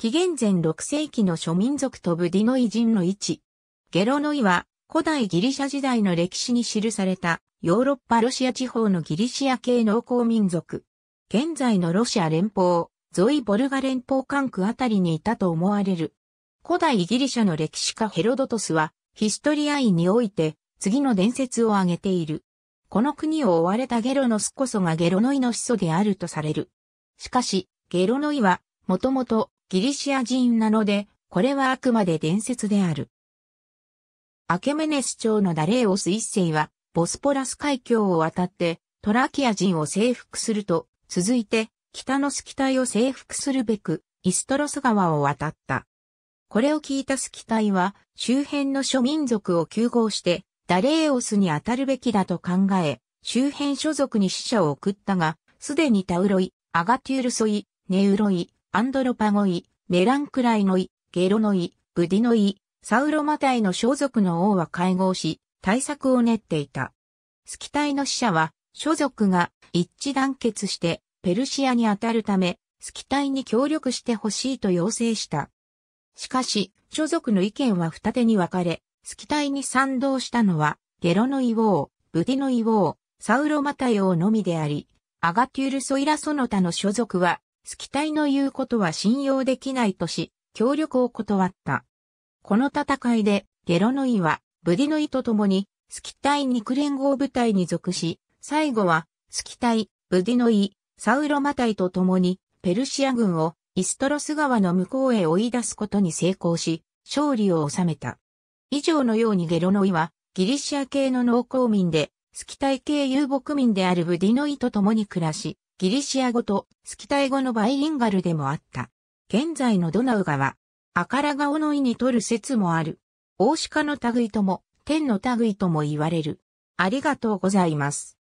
紀元前6世紀の諸民族とブディノイ人の位置。ゲロノイは古代ギリシャ時代の歴史に記されたヨーロッパロシア地方のギリシア系農耕民族。現在のロシア連邦、ゾイ・ボルガ連邦管区あたりにいたと思われる。古代ギリシャの歴史家ヘロドトスは、ヒストリアイにおいて、次の伝説を挙げている。この国を追われたゲロノスこそがゲロノイの始祖であるとされる。しかし、ゲロノイは、もともとギリシア人なので、これはあくまで伝説である。アケメネス朝のダレーオス一世は、ボスポラス海峡を渡って、トラキア人を征服すると、続いて、北のスキタイを征服するべく、イストロス川を渡った。これを聞いたスキタイは、周辺の諸民族を休合して、ダレーオスに当たるべきだと考え、周辺所属に死者を送ったが、すでにタウロイ、アガテュールソイ、ネウロイ、アンドロパゴイ、メランクライノイ、ゲロノイ、ブディノイ、サウロマタイの所属の王は会合し、対策を練っていた。スキタイの死者は、所属が一致団結してペルシアに当たるため、スキタイに協力してほしいと要請した。しかし、所属の意見は二手に分かれ、スキタイに賛同したのは、ゲロノイ王、ブディノイ王、サウロマタイ王のみであり、アガテュル・ソイラ・ソノタの所属はスキタイの言うことは信用できないとし、協力を断った。この戦いで、ゲロノイは、ブディノイと共に、スキタイ肉連合部隊に属し、最後は、スキタイ、ブディノイ、サウロマタイと共に、ペルシア軍を、イストロス川の向こうへ追い出すことに成功し、勝利を収めた。以上のようにゲロノイは、ギリシア系の農耕民で、スキタイ系遊牧民であるブディノイと共に暮らし、ギリシア語とスキタイ語のバイリンガルでもあった。現在のドナウ川、アカラガオの意にとる説もある。大鹿の類とも、天の類とも言われる。ありがとうございます。